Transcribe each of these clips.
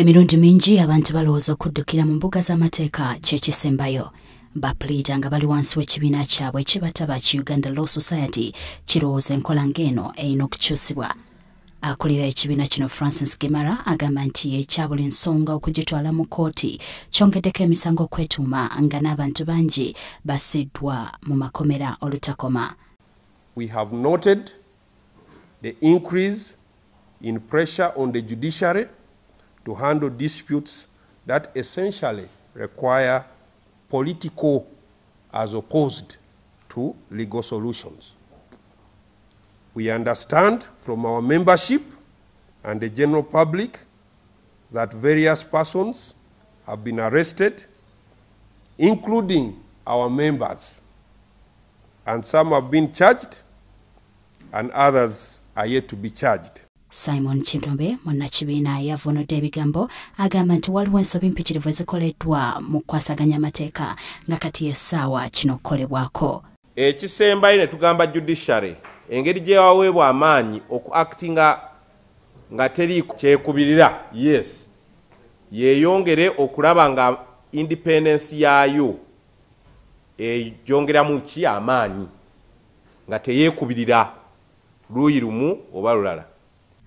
emirundi mingi abantu balowooza okuddukira mu mbuga z'amateeka kyekisembayo bapuliida nga bali wansi w'ekibiina kyabwe ekibataba ki uganda law society kirowooza enkola ng'eno erina okukyusibwa akulira ekibiina kino francis gemara agamba nti buli nsonga okugitwala mu kkooti kyongeddeko emisango okwetuuma nga n'abantu bangi basiddwa mu makomera olutakoma we have noted the increase in pressure on the judiciary to handle disputes that essentially require political as opposed to legal solutions. We understand from our membership and the general public that various persons have been arrested, including our members, and some have been charged and others are yet to be charged. simon kintumbe munnakibiina yavunudde ebigambo agamba nti waliwo ensobi mpikirivu ezikoleddwa mu kukwasaganya amateeka nga kati yessaawa kino okukolebwako ekisembayo ne tugamba judiciary engeri gye waweebwa amaanyi oku actinga nga teriiko kyekubirira yes yeeyongere okulaba nga independensi yaayo ejongeramu ki amaanyi nga teyeekubirira luuyi lumu oba lulala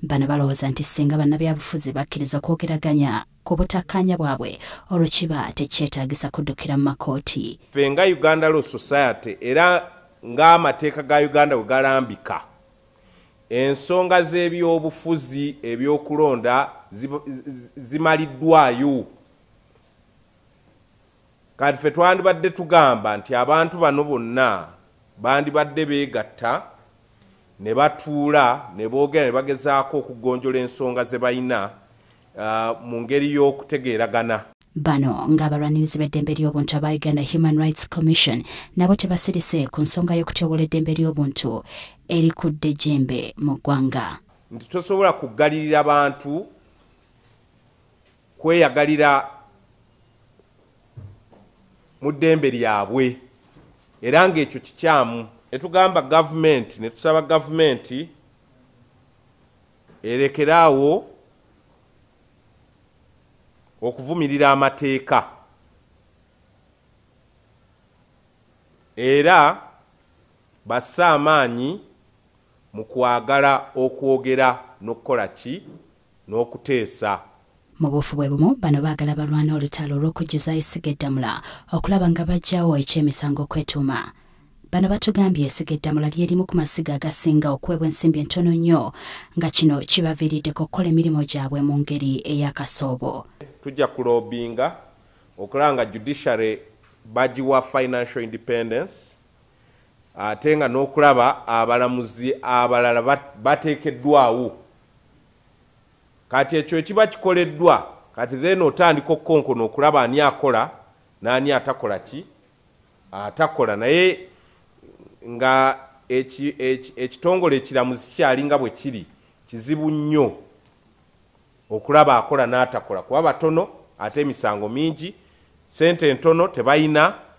bano balowooza nti singa bannabyabufuzi bakkiriza okwogeraganya ku butakkaanya bwabwe olukiba tekyetaagisa kuddukira mu makooti ffe nga uganda law society era ng'amateeka ga uganda bwe galambika ensonga z'ebyobufuzi ebyokulonda zimaliddwayo kati ffe twandibadde tugamba nti abantu bano bonna bandibadde beegatta ne batuula ne boogera ne bagezaako okugonjola ensonga ze balina uh, mu ngeri y'okutegeeragana bano nga abalwanirizi b'eddembe ly'obuntu aba uganda human rights commission nabo tebasirise ku nsonga y'okutyobola eddembe ly'obuntu erikudde jembe mu ggwanga nti tosobola kugalirira bantu kweyagalira mu ddembe lyabwe era ng'ekyo kikyamu netugamba gavumenti netusaba gavumenti erekeraawo okuvumirira amateeka era basse amaanyi mu kwagala okwogera n'okukola ki n'okuteesa mu bufu bwe bumu bano baagala balwana olutalo olw'okujjuza esiga eddamula okulaba nga bajjawo eky'emisango okwetuuma bano batugambye essigaeddamula lyerimu ku masiga agasinga okuwebwa ensimbi entono nnyo nga kino kibaviiriddeko okukola emirimu gyabwe mu ngeri ey'akasoobo tujja kuloobinga okulaba nga judiciary bagiwa financial independence ate nga n'okulaba abalamuzi abalala bateekeddwawo kati ekyo ekiba kikoleddwa kati then otandika okukonkona okulaba ani akola n'ani atakola ki atakola naye nga ekitongole ekiramuzi kyalinga bwe kiri kizibu nnyo okulaba akola n'atakola kuba batono ate emisango mingi sente entono tebayina